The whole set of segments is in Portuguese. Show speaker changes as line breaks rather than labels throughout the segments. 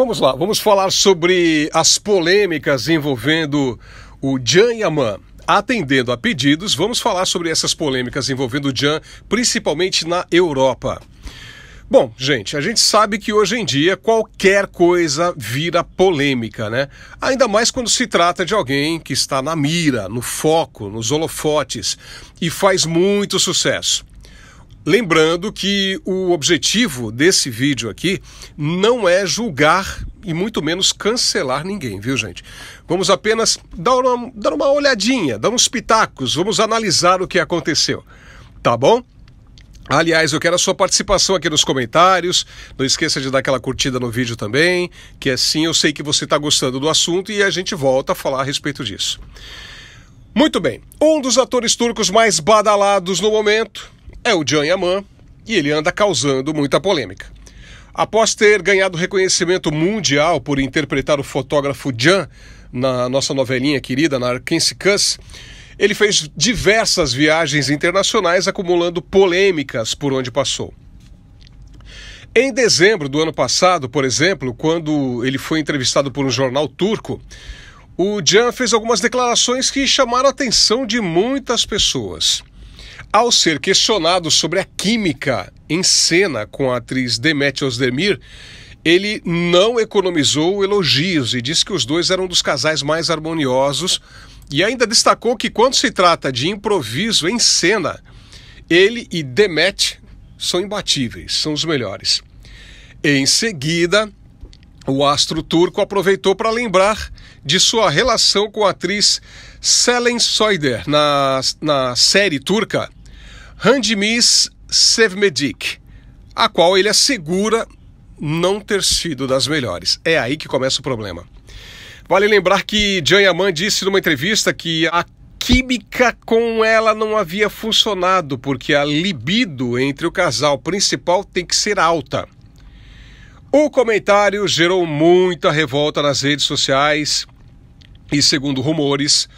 Vamos lá, vamos falar sobre as polêmicas envolvendo o Jan Yaman. Atendendo a pedidos, vamos falar sobre essas polêmicas envolvendo o Jan, principalmente na Europa. Bom, gente, a gente sabe que hoje em dia qualquer coisa vira polêmica, né? Ainda mais quando se trata de alguém que está na mira, no foco, nos holofotes e faz muito sucesso. Lembrando que o objetivo desse vídeo aqui não é julgar e muito menos cancelar ninguém, viu gente? Vamos apenas dar uma, dar uma olhadinha, dar uns pitacos, vamos analisar o que aconteceu, tá bom? Aliás, eu quero a sua participação aqui nos comentários. Não esqueça de dar aquela curtida no vídeo também, que assim eu sei que você está gostando do assunto e a gente volta a falar a respeito disso. Muito bem, um dos atores turcos mais badalados no momento, é o Jan Yaman e ele anda causando muita polêmica. Após ter ganhado reconhecimento mundial por interpretar o fotógrafo Jan na nossa novelinha querida, na Arkansas Cuss, ele fez diversas viagens internacionais acumulando polêmicas por onde passou. Em dezembro do ano passado, por exemplo, quando ele foi entrevistado por um jornal turco, o Jan fez algumas declarações que chamaram a atenção de muitas pessoas. Ao ser questionado sobre a química em cena com a atriz Demet Özdemir, ele não economizou elogios e disse que os dois eram dos casais mais harmoniosos e ainda destacou que quando se trata de improviso em cena, ele e Demet são imbatíveis, são os melhores. Em seguida, o astro turco aproveitou para lembrar de sua relação com a atriz Selen Soider na, na série turca Handmis Sevmedik, a qual ele assegura não ter sido das melhores. É aí que começa o problema. Vale lembrar que Jan Yaman disse numa entrevista que a química com ela não havia funcionado, porque a libido entre o casal principal tem que ser alta. O comentário gerou muita revolta nas redes sociais e, segundo rumores,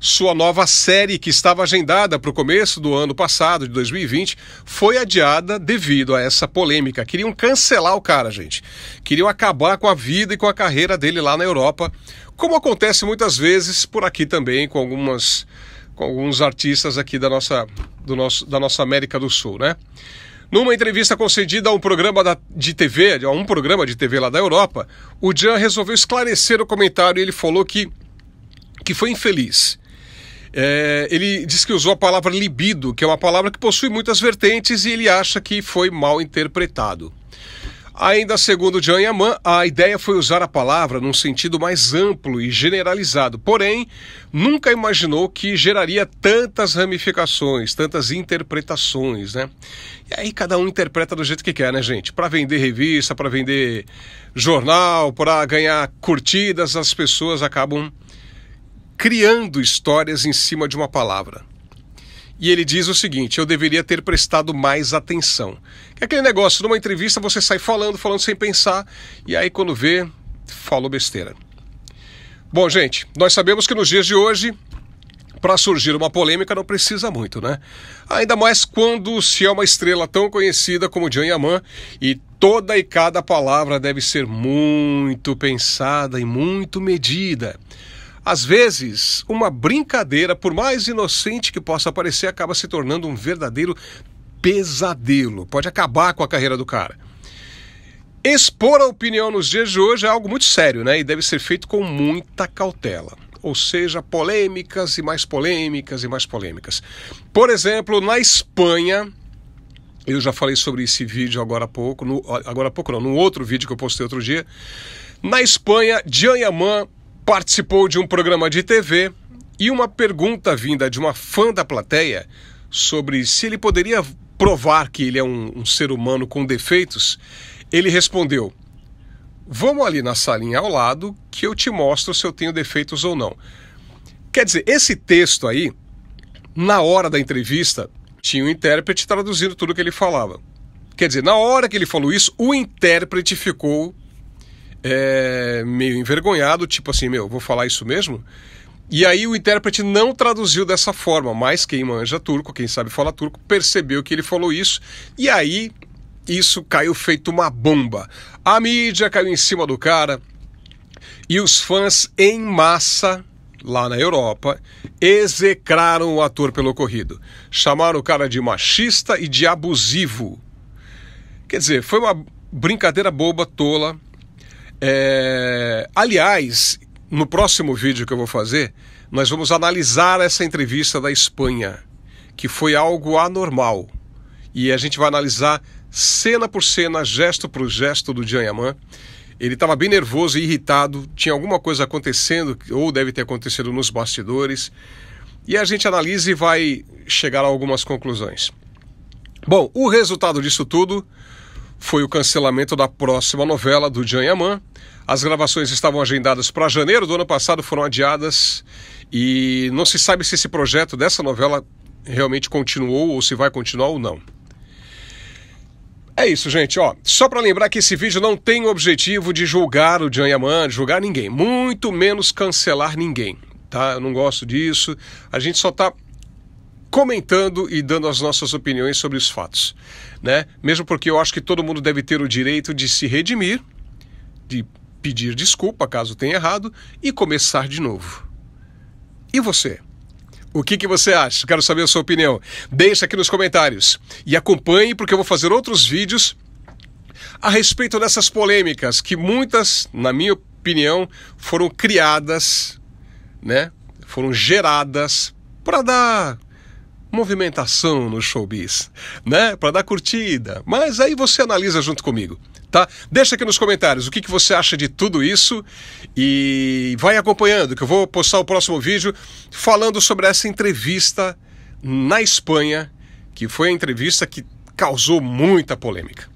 sua nova série, que estava agendada para o começo do ano passado, de 2020, foi adiada devido a essa polêmica. Queriam cancelar o cara, gente. Queriam acabar com a vida e com a carreira dele lá na Europa, como acontece muitas vezes por aqui também com algumas com alguns artistas aqui da nossa do nosso da nossa América do Sul, né? Numa entrevista concedida a um programa da, de TV, a um programa de TV lá da Europa, o Jean resolveu esclarecer o comentário e ele falou que, que foi infeliz. É, ele disse que usou a palavra libido, que é uma palavra que possui muitas vertentes, e ele acha que foi mal interpretado. Ainda segundo Jan Yaman, a ideia foi usar a palavra num sentido mais amplo e generalizado, porém, nunca imaginou que geraria tantas ramificações, tantas interpretações, né? E aí cada um interpreta do jeito que quer, né, gente? Para vender revista, para vender jornal, para ganhar curtidas, as pessoas acabam criando histórias em cima de uma palavra. E ele diz o seguinte: eu deveria ter prestado mais atenção. É aquele negócio, numa entrevista você sai falando, falando sem pensar, e aí quando vê, fala besteira. Bom, gente, nós sabemos que nos dias de hoje, para surgir uma polêmica não precisa muito, né? Ainda mais quando se é uma estrela tão conhecida como Jan Yaman e toda e cada palavra deve ser muito pensada e muito medida. Às vezes, uma brincadeira, por mais inocente que possa parecer, acaba se tornando um verdadeiro pesadelo. Pode acabar com a carreira do cara. Expor a opinião nos dias de hoje é algo muito sério, né? E deve ser feito com muita cautela. Ou seja, polêmicas e mais polêmicas e mais polêmicas. Por exemplo, na Espanha, eu já falei sobre esse vídeo agora há pouco, no, agora há pouco não, num outro vídeo que eu postei outro dia. Na Espanha, Jean Yaman participou de um programa de TV e uma pergunta vinda de uma fã da plateia sobre se ele poderia provar que ele é um, um ser humano com defeitos, ele respondeu: Vamos ali na salinha ao lado que eu te mostro se eu tenho defeitos ou não. Quer dizer, esse texto aí, na hora da entrevista, tinha o um intérprete traduzindo tudo que ele falava. Quer dizer, na hora que ele falou isso, o intérprete ficou é, meio envergonhado, tipo assim, meu, vou falar isso mesmo? E aí o intérprete não traduziu dessa forma, mas quem manja turco, quem sabe falar turco, percebeu que ele falou isso, e aí isso caiu feito uma bomba. A mídia caiu em cima do cara e os fãs em massa lá na Europa, execraram o ator pelo ocorrido. Chamaram o cara de machista e de abusivo. Quer dizer, foi uma brincadeira boba, tola, é... Aliás, no próximo vídeo que eu vou fazer, nós vamos analisar essa entrevista da Espanha, que foi algo anormal. E a gente vai analisar cena por cena, gesto por gesto do Dianhamã. Ele estava bem nervoso e irritado, tinha alguma coisa acontecendo, ou deve ter acontecido nos bastidores. E a gente analisa e vai chegar a algumas conclusões. Bom, o resultado disso tudo foi o cancelamento da próxima novela do Jan Yaman. As gravações estavam agendadas para janeiro do ano passado, foram adiadas e não se sabe se esse projeto dessa novela realmente continuou ou se vai continuar ou não. É isso, gente. Ó, só para lembrar que esse vídeo não tem o objetivo de julgar o Jan Yaman, julgar ninguém, muito menos cancelar ninguém. Tá? Eu não gosto disso. A gente só está comentando e dando as nossas opiniões sobre os fatos, né? Mesmo porque eu acho que todo mundo deve ter o direito de se redimir, de pedir desculpa caso tenha errado e começar de novo. E você? O que, que você acha? Quero saber a sua opinião. Deixe aqui nos comentários e acompanhe porque eu vou fazer outros vídeos a respeito dessas polêmicas que muitas, na minha opinião, foram criadas, né? Foram geradas para dar movimentação no showbiz, né? Para dar curtida. Mas aí você analisa junto comigo, tá? Deixa aqui nos comentários o que, que você acha de tudo isso e vai acompanhando, que eu vou postar o próximo vídeo falando sobre essa entrevista na Espanha, que foi a entrevista que causou muita polêmica.